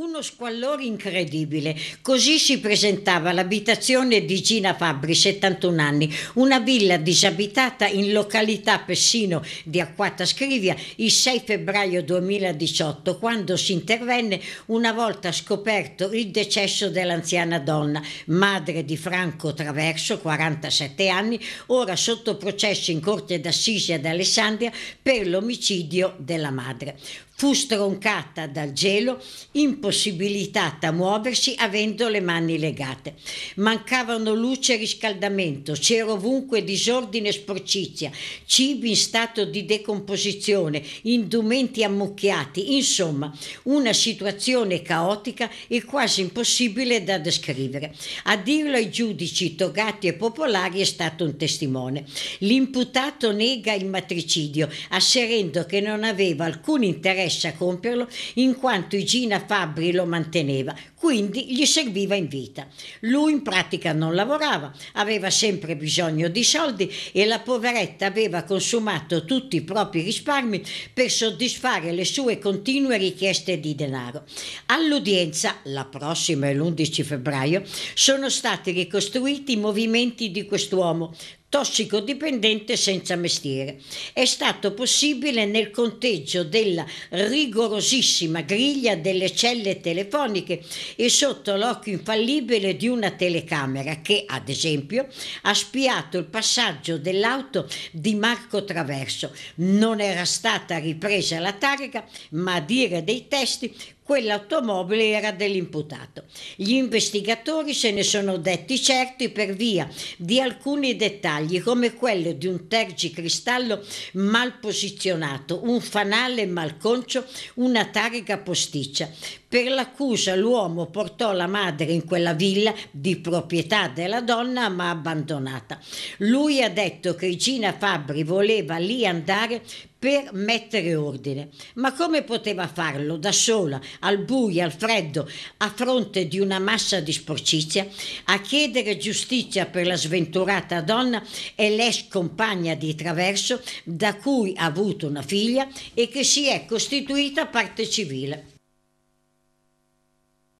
uno squallore incredibile. Così si presentava l'abitazione di Gina Fabri, 71 anni, una villa disabitata in località Pessino di Acquata Scrivia il 6 febbraio 2018, quando si intervenne una volta scoperto il decesso dell'anziana donna, madre di Franco Traverso, 47 anni, ora sotto processo in corte d'assise ad Alessandria per l'omicidio della madre. Fu stroncata dal gelo, impossibile impossibilitata a muoversi avendo le mani legate. Mancavano luce e riscaldamento, c'era ovunque disordine e sporcizia, cibi in stato di decomposizione, indumenti ammucchiati, insomma una situazione caotica e quasi impossibile da descrivere. A dirlo ai giudici togati e popolari è stato un testimone. L'imputato nega il matricidio, asserendo che non aveva alcun interesse a compierlo in quanto Igina Fabri Capri lo manteneva, quindi gli serviva in vita. Lui in pratica non lavorava, aveva sempre bisogno di soldi e la poveretta aveva consumato tutti i propri risparmi per soddisfare le sue continue richieste di denaro. All'udienza, la prossima è l'11 febbraio, sono stati ricostruiti i movimenti di quest'uomo, tossicodipendente senza mestiere. È stato possibile nel conteggio della rigorosissima griglia delle celle telefoniche e sotto l'occhio infallibile di una telecamera che, ad esempio, ha spiato il passaggio dell'auto di Marco Traverso. Non era stata ripresa la targa, ma a dire dei testi quell'automobile era dell'imputato. Gli investigatori se ne sono detti certi per via di alcuni dettagli, come quello di un tergicristallo mal posizionato, un fanale malconcio, una targa posticcia. Per l'accusa l'uomo portò la madre in quella villa di proprietà della donna ma abbandonata. Lui ha detto che Gina Fabri voleva lì andare per mettere ordine. Ma come poteva farlo da sola, al buio, al freddo, a fronte di una massa di sporcizia? A chiedere giustizia per la sventurata donna e l'ex compagna di Traverso, da cui ha avuto una figlia e che si è costituita parte civile.